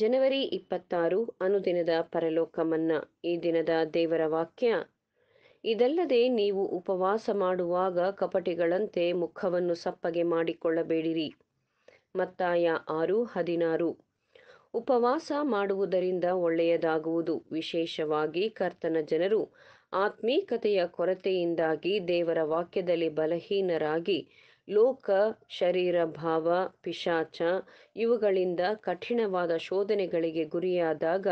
ಜನವರಿ ಇಪ್ಪತ್ತಾರು ಅನುದಿನದ ಪರಲೋಕ ಮನ್ನಾ ಈ ದಿನದ ದೇವರ ವಾಕ್ಯ ಇದಲ್ಲದೆ ನೀವು ಉಪವಾಸ ಮಾಡುವಾಗ ಕಪಟಿಗಳಂತೆ ಮುಖವನ್ನು ಸಪ್ಪಗೆ ಮಾಡಿಕೊಳ್ಳಬೇಡಿರಿ ಮತ್ತಾಯ ಆರು ಹದಿನಾರು ಉಪವಾಸ ಮಾಡುವುದರಿಂದ ಒಳ್ಳೆಯದಾಗುವುದು ವಿಶೇಷವಾಗಿ ಕರ್ತನ ಜನರು ಆತ್ಮೀಕತೆಯ ಕೊರತೆಯಿಂದಾಗಿ ದೇವರ ವಾಕ್ಯದಲ್ಲಿ ಬಲಹೀನರಾಗಿ ಲೋಕ ಶರೀರ ಭಾವ ಪಿಶಾಚ ಇವುಗಳಿಂದ ಕಠಿಣವಾದ ಶೋಧನೆಗಳಿಗೆ ಗುರಿಯಾದಾಗ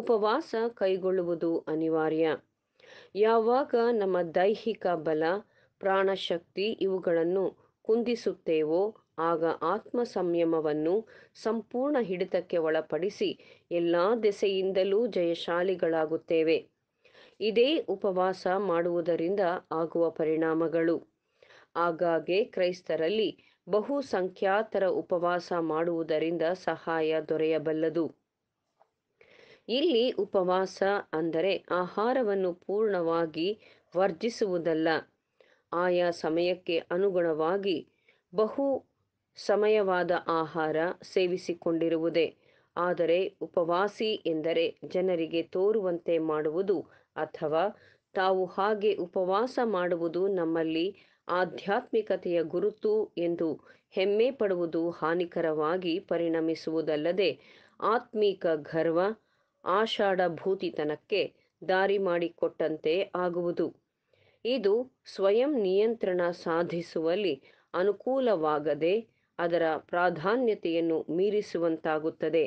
ಉಪವಾಸ ಕೈಗೊಳ್ಳುವುದು ಅನಿವಾರ್ಯ ಯಾವಾಗ ನಮ್ಮ ದೈಹಿಕ ಬಲ ಪ್ರಾಣಶಕ್ತಿ ಇವುಗಳನ್ನು ಕುಂದಿಸುತ್ತೇವೋ ಆಗ ಆತ್ಮ ಸಂಯಮವನ್ನು ಸಂಪೂರ್ಣ ಹಿಡಿತಕ್ಕೆ ಒಳಪಡಿಸಿ ಎಲ್ಲ ದೆಸೆಯಿಂದಲೂ ಜಯಶಾಲಿಗಳಾಗುತ್ತೇವೆ ಇದೇ ಉಪವಾಸ ಮಾಡುವುದರಿಂದ ಆಗುವ ಪರಿಣಾಮಗಳು ಆಗಾಗ್ಗೆ ಕ್ರೈಸ್ತರಲ್ಲಿ ಬಹುಸಂಖ್ಯಾತರ ಉಪವಾಸ ಮಾಡುವುದರಿಂದ ಸಹಾಯ ದೊರೆಯಬಲ್ಲದು ಇಲ್ಲಿ ಉಪವಾಸ ಅಂದರೆ ಆಹಾರವನ್ನು ಪೂರ್ಣವಾಗಿ ವರ್ಜಿಸುವುದಲ್ಲ ಆಯಾ ಸಮಯಕ್ಕೆ ಅನುಗುಣವಾಗಿ ಬಹು ಸಮಯವಾದ ಆಹಾರ ಸೇವಿಸಿಕೊಂಡಿರುವುದೇ ಆದರೆ ಉಪವಾಸಿ ಎಂದರೆ ಜನರಿಗೆ ತೋರುವಂತೆ ಮಾಡುವುದು ಅಥವಾ ತಾವು ಹಾಗೆ ಉಪವಾಸ ಮಾಡುವುದು ನಮ್ಮಲ್ಲಿ ಆಧ್ಯಾತ್ಮಿಕತೆಯ ಗುರುತು ಎಂದು ಹೆಮ್ಮೆ ಪಡುವುದು ಹಾನಿಕರವಾಗಿ ಪರಿಣಮಿಸುವುದಲ್ಲದೆ ಆತ್ಮೀಕ ಗರ್ವ ಆಷಾಢಭೂತಿತನಕ್ಕೆ ದಾರಿ ಮಾಡಿಕೊಟ್ಟಂತೆ ಆಗುವುದು ಇದು ಸ್ವಯಂ ನಿಯಂತ್ರಣ ಸಾಧಿಸುವಲ್ಲಿ ಅನುಕೂಲವಾಗದೆ ಅದರ ಪ್ರಾಧಾನ್ಯತೆಯನ್ನು ಮೀರಿಸುವಂತಾಗುತ್ತದೆ